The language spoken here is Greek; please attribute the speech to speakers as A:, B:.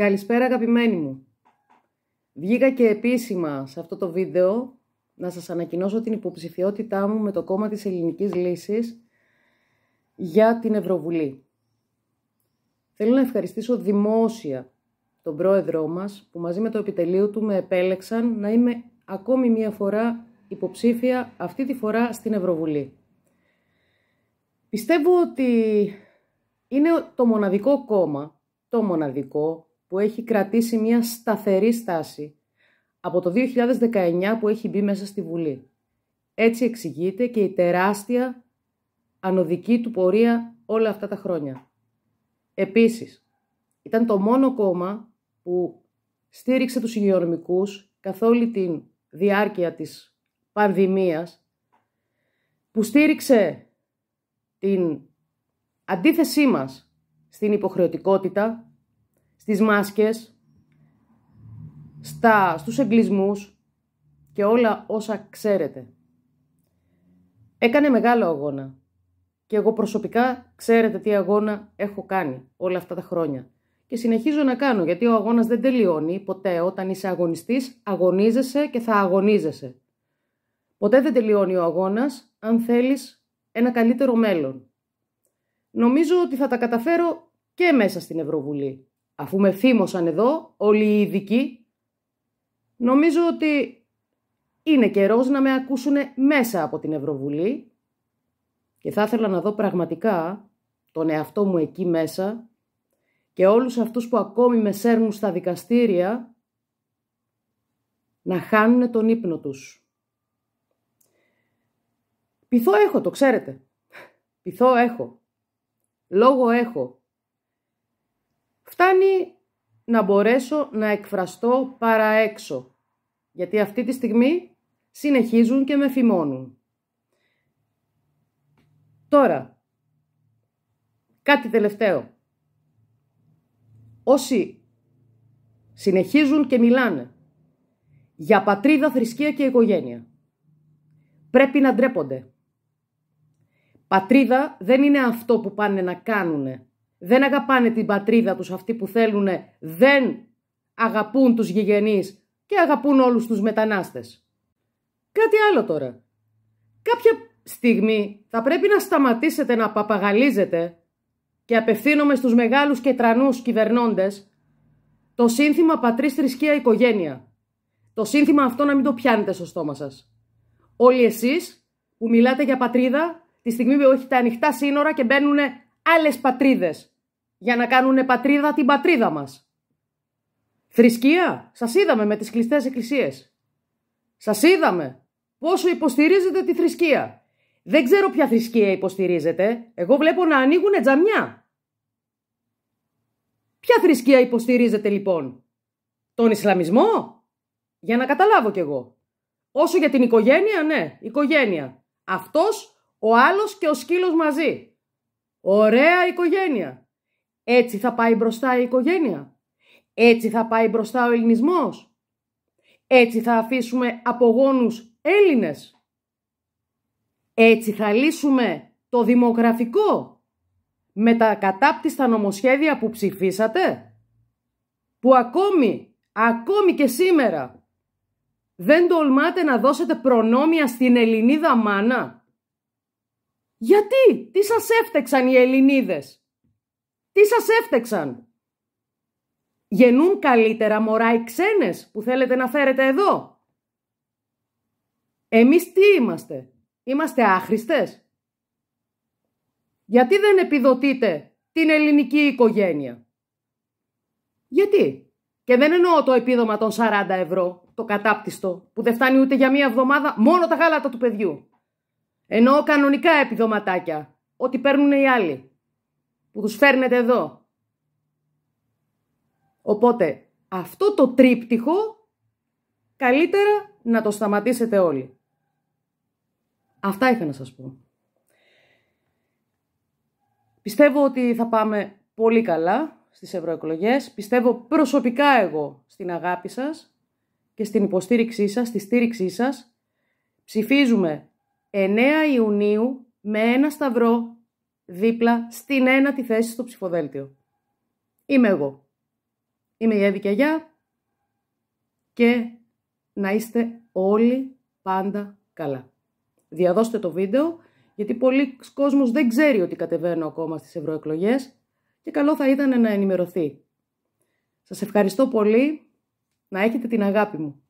A: Καλησπέρα αγαπημένοι μου. Βγήκα και επίσημα σε αυτό το βίντεο να σας ανακοινώσω την υποψηφιότητά μου με το κόμμα της Ελληνικής Λύσης για την Ευρωβουλή. Θέλω να ευχαριστήσω δημόσια τον πρόεδρό μας που μαζί με το επιτελείο του με επέλεξαν να είμαι ακόμη μία φορά υποψήφια αυτή τη φορά στην Ευρωβουλή. Πιστεύω ότι είναι το μοναδικό κόμμα, το μοναδικό που έχει κρατήσει μια σταθερή στάση από το 2019 που έχει μπει μέσα στη Βουλή. Έτσι εξηγείται και η τεράστια ανωδική του πορεία όλα αυτά τα χρόνια. Επίσης, ήταν το μόνο κόμμα που στήριξε τους υγειονομικούς καθ' όλη τη διάρκεια της πανδημίας, που στήριξε την αντίθεσή μας στην υποχρεωτικότητα στις μάσκες, στα, στους εγκλισμούς και όλα όσα ξέρετε. Έκανε μεγάλο αγώνα και εγώ προσωπικά ξέρετε τι αγώνα έχω κάνει όλα αυτά τα χρόνια. Και συνεχίζω να κάνω γιατί ο αγώνας δεν τελειώνει ποτέ όταν είσαι αγωνιστής, αγωνίζεσαι και θα αγωνίζεσαι. Ποτέ δεν τελειώνει ο αγώνας αν θέλεις ένα καλύτερο μέλλον. Νομίζω ότι θα τα καταφέρω και μέσα στην Ευρωβουλή αφού με θύμωσαν εδώ όλοι οι ειδικοί, νομίζω ότι είναι καιρός να με ακούσουν μέσα από την Ευρωβουλή και θα ήθελα να δω πραγματικά τον εαυτό μου εκεί μέσα και όλους αυτούς που ακόμη με σέρνουν στα δικαστήρια να χάνουν τον ύπνο τους. Πειθό έχω, το ξέρετε. Πιθό έχω. Λόγο έχω. Φτάνει να μπορέσω να εκφραστώ παραέξω, γιατί αυτή τη στιγμή συνεχίζουν και με φημώνουν. Τώρα, κάτι τελευταίο. Όσοι συνεχίζουν και μιλάνε για πατρίδα, θρησκεία και οικογένεια, πρέπει να ντρέπονται. Πατρίδα δεν είναι αυτό που πάνε να κάνουνε δεν αγαπάνε την πατρίδα τους αυτοί που θέλουν, δεν αγαπούν τους γηγενείς και αγαπούν όλους τους μετανάστες. Κάτι άλλο τώρα. Κάποια στιγμή θα πρέπει να σταματήσετε να παπαγαλίζετε και απευθύνομαι στους μεγάλους και τρανούς κυβερνώντες το σύνθημα πατρίς, θρησκεία, οικογένεια. Το σύνθημα αυτό να μην το πιάνετε στο στόμα σας. Όλοι εσείς που μιλάτε για πατρίδα, τη στιγμή που έχει τα ανοιχτά σύνορα και μπαίνουν άλλες πατρίδες για να κάνουν πατρίδα την πατρίδα μας. Θρησκεία, σας είδαμε με τις κλειστές εκκλησίες. Σας είδαμε πόσο υποστηρίζετε τη θρησκεία. Δεν ξέρω ποια θρησκεία υποστηρίζετε. Εγώ βλέπω να ανοίγουν τζαμιά. Ποια θρησκεία υποστηρίζετε λοιπόν. Τον Ισλαμισμό. Για να καταλάβω κι εγώ. Όσο για την οικογένεια, ναι, οικογένεια. Αυτός, ο άλλος και ο σκύλος μαζί. Ωραία οικογένεια. Έτσι θα πάει μπροστά η οικογένεια. Έτσι θα πάει μπροστά ο ελληνισμός. Έτσι θα αφήσουμε απογόνους Έλληνες. Έτσι θα λύσουμε το δημογραφικό με τα κατάπτυστα νομοσχέδια που ψηφίσατε. Που ακόμη, ακόμη και σήμερα δεν τολμάτε να δώσετε προνόμια στην Ελληνίδα μάνα. Γιατί, τι σας έφτεξαν οι Ελληνίδες. Τι σας έφτεξαν. Γεννούν καλύτερα μωρά οι ξένες που θέλετε να φέρετε εδώ. Εμείς τι είμαστε. Είμαστε άχρηστες. Γιατί δεν επιδοτείτε την ελληνική οικογένεια. Γιατί. Και δεν εννοώ το επίδομα των 40 ευρώ, το κατάπτυστο, που δεν φτάνει ούτε για μία εβδομάδα μόνο τα γάλατα του παιδιού. Ενώ κανονικά επιδοματάκια, ό,τι παίρνουν οι άλλοι, που τους φέρνετε εδώ. Οπότε, αυτό το τρίπτυχο, καλύτερα να το σταματήσετε όλοι. Αυτά ήθελα να σας πω. Πιστεύω ότι θα πάμε πολύ καλά στις ευρωεκλογές. Πιστεύω προσωπικά εγώ στην αγάπη σας και στην υποστήριξή σας, στη στήριξή σας. Ψηφίζουμε 9 Ιουνίου με ένα σταυρό δίπλα στην ένατη θέση στο ψηφοδέλτιο. Είμαι εγώ. Είμαι η Εύη και να είστε όλοι πάντα καλά. Διαδώστε το βίντεο γιατί πολλοί κόσμος δεν ξέρει ότι κατεβαίνω ακόμα στις ευρωεκλογές και καλό θα ήταν να ενημερωθεί. Σας ευχαριστώ πολύ. Να έχετε την αγάπη μου.